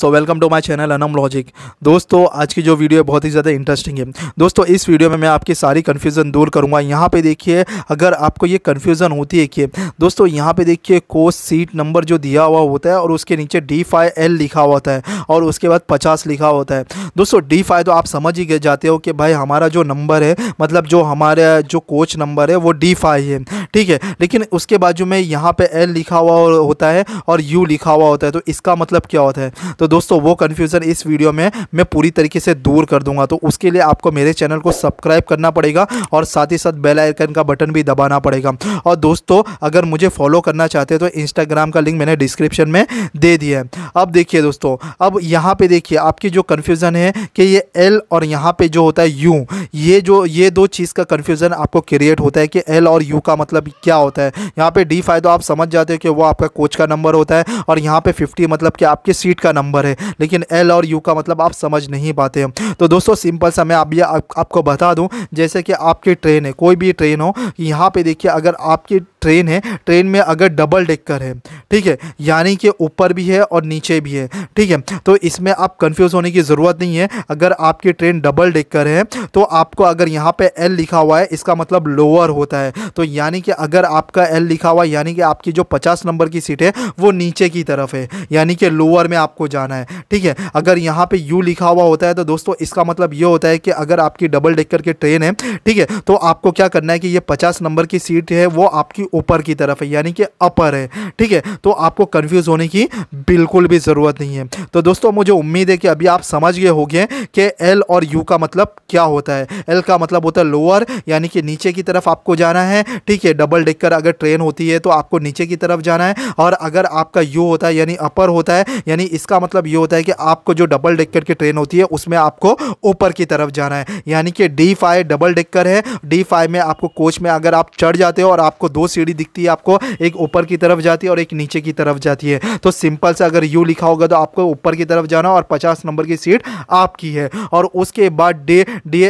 so welcome to my channel Anam logic दोस्तों आज की जो वीडियो है बहुत ही ज़्यादा इंटरेस्टिंग है दोस्तों इस वीडियो में मैं आपकी सारी कन्फ्यूज़न दूर करूँगा यहाँ पे देखिए अगर आपको ये कन्फ्यूज़न होती है कि दोस्तों यहाँ पे देखिए कोर्स सीट नंबर जो दिया हुआ होता है और उसके नीचे डी फाइव एल लिखा हुआ होता है और उसके बाद पचास लिखा होता है दोस्तों डी फाइव तो आप समझ ही जाते हो कि भाई हमारा जो नंबर है मतलब जो हमारे जो कोच नंबर है वो डी फाइव है ठीक है लेकिन उसके बाजू में यहाँ पे एल लिखा हुआ होता है और यू लिखा हुआ होता है तो इसका मतलब क्या होता है तो दोस्तों वो कन्फ्यूज़न इस वीडियो में मैं पूरी तरीके से दूर कर दूंगा तो उसके लिए आपको मेरे चैनल को सब्सक्राइब करना पड़ेगा और साथ ही साथ बेल आइकन का बटन भी दबाना पड़ेगा और दोस्तों अगर मुझे फॉलो करना चाहते हैं तो इंस्टाग्राम का लिंक मैंने डिस्क्रिप्शन में दे दिया है अब देखिए दोस्तों अब यहाँ पर देखिए आपकी जो कन्फ्यूज़न है हैं कि ये एल और यहाँ पे जो होता है यू ये जो ये दो चीज़ का कन्फ्यूज़न आपको क्रिएट होता है कि एल और यू का मतलब क्या होता है यहाँ पे डी फाइव तो आप समझ जाते हो कि वो आपका कोच का नंबर होता है और यहाँ पे फिफ्टी मतलब कि आपकी सीट का नंबर है लेकिन एल और यू का मतलब आप समझ नहीं पाते तो दोस्तों सिंपल सा मैं आप, आपको बता दूँ जैसे कि आपकी ट्रेन है कोई भी ट्रेन हो यहाँ पर देखिए अगर आपकी ट्रेन है ट्रेन में अगर डबल डेक्कर है ठीक है यानी कि ऊपर भी है और नीचे भी है ठीक है तो इसमें आप कंफ्यूज होने की ज़रूरत नहीं है अगर आपकी ट्रेन डबल डेक्कर है तो आपको अगर यहाँ पे एल लिखा हुआ है इसका मतलब लोअर होता है तो यानी कि अगर आपका एल लिखा हुआ है यानी कि आपकी जो पचास नंबर की सीट है वो नीचे की तरफ है यानी कि लोअर में आपको जाना है ठीक है अगर यहाँ पे यू लिखा हुआ होता है तो दोस्तों इसका मतलब ये होता है कि अगर आपकी डबल डेक्कर की ट्रेन है ठीक है तो आपको क्या करना है कि ये पचास नंबर की सीट है वो आपकी ऊपर की तरफ है यानी कि अपर है ठीक है तो आपको कन्फ्यूज़ होने की बिल्कुल भी ज़रूरत नहीं है तो दोस्तों मुझे उम्मीद है कि अभी आप समझ गए होंगे कि एल और यू का मतलब क्या होता है एल का मतलब होता है लोअर यानी कि नीचे की तरफ आपको जाना है ठीक है डबल डेक्कर अगर ट्रेन होती है तो आपको नीचे की तरफ जाना है और अगर आपका यू होता है यानी अपर होता है यानी इसका मतलब ये होता है कि आपको जो डबल डेक्कर की ट्रेन होती है उसमें आपको ऊपर की तरफ जाना है यानी कि डी फाइव डबल डेक्कर है डी फाइव में आपको कोच में अगर आप चढ़ जाते हो और आपको दो सीढ़ी दिखती है आपको एक ऊपर की तरफ जाती है और एक नीचे की तरफ जाती है तो सिंपल से अगर यू लिखा होगा तो आपको ऊपर की तरफ जाना और पचास नंबर की सीट आपकी है और उसके बाद डे डी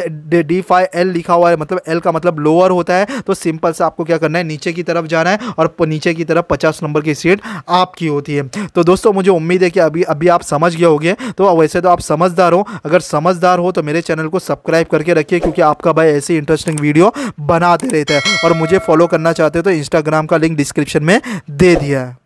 डी फाइव एल लिखा हुआ है मतलब एल का मतलब लोअर होता है तो सिंपल से आपको क्या करना है नीचे की तरफ जाना है और नीचे की तरफ पचास नंबर की सीट आपकी होती है तो दोस्तों मुझे उम्मीद है कि अभी अभी आप समझ गए होंगे तो वैसे तो आप समझदार हो अगर समझदार हो तो मेरे चैनल को सब्सक्राइब करके रखिए क्योंकि आपका भाई ऐसी इंटरेस्टिंग वीडियो बनाते रहता है और मुझे फॉलो करना चाहते हो तो इंस्टाग्राम का लिंक डिस्क्रिप्शन में दे दिया है